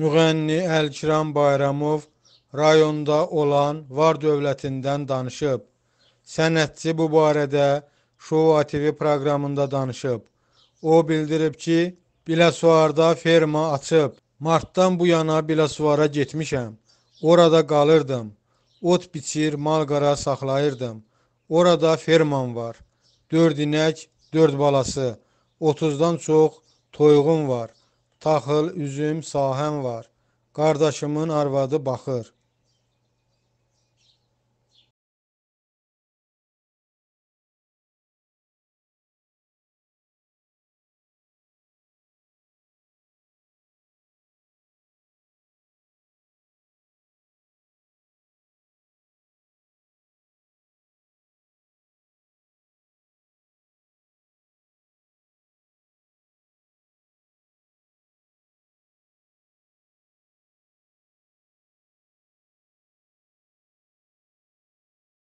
Müğənni Əlkiram Bayramov rayonda olan var dövlətindən danışıb. Sənətçi bu barədə Şova TV proqramında danışıb. O bildirib ki, Biləsuarda ferma açıb. Martdan bu yana Biləsuara getmişəm. Orada qalırdım. Ot biçir, mal-qara saxlayırdım. Orada fermam var. 4 inək, 4 balası, 30-dan çox toyuğum var.'' taxıl, üzüm sahəm var. Qardaşımın arvadı baxır.